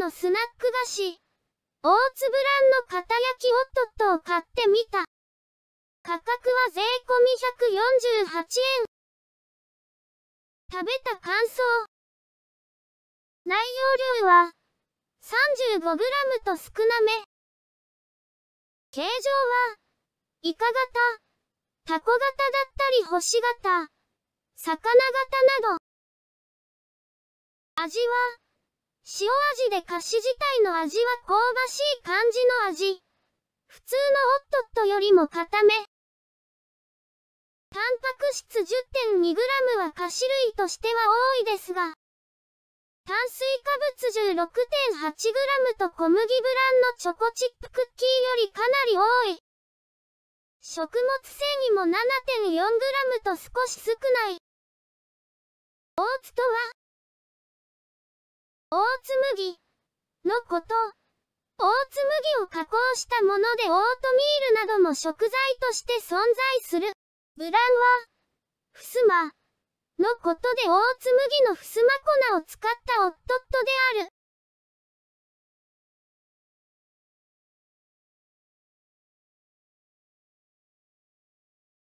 のスナック菓子、大粒ンの片焼きオットットを買ってみた。価格は税込み148円。食べた感想。内容量は 35g と少なめ。形状は、イカ型、タコ型だったり星型、魚型など。味は、塩味で菓子自体の味は香ばしい感じの味。普通のホットットよりも固め。タンパク質 10.2g は菓子類としては多いですが、炭水化物 16.8g と小麦ブランのチョコチップクッキーよりかなり多い。食物繊維も 7.4g と少し少ない。大津とは、大紬のこと。大紬を加工したものでオートミールなども食材として存在する。ブランは、ふすまのことで大紬のふすま粉を使ったオットットである。